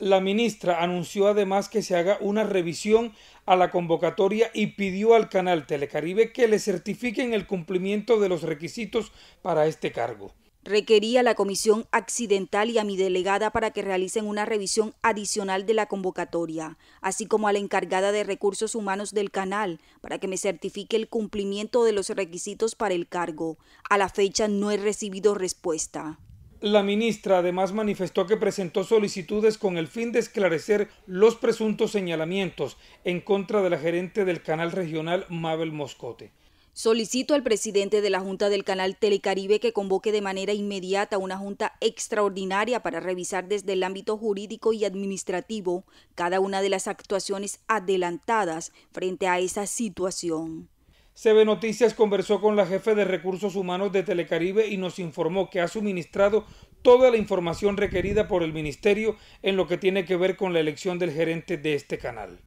La ministra anunció además que se haga una revisión a la convocatoria y pidió al canal Telecaribe que le certifiquen el cumplimiento de los requisitos para este cargo a la comisión accidental y a mi delegada para que realicen una revisión adicional de la convocatoria, así como a la encargada de recursos humanos del canal para que me certifique el cumplimiento de los requisitos para el cargo. A la fecha no he recibido respuesta. La ministra además manifestó que presentó solicitudes con el fin de esclarecer los presuntos señalamientos en contra de la gerente del canal regional Mabel Moscote. Solicito al presidente de la Junta del Canal Telecaribe que convoque de manera inmediata una junta extraordinaria para revisar desde el ámbito jurídico y administrativo cada una de las actuaciones adelantadas frente a esa situación. CB Noticias conversó con la jefe de recursos humanos de Telecaribe y nos informó que ha suministrado toda la información requerida por el ministerio en lo que tiene que ver con la elección del gerente de este canal.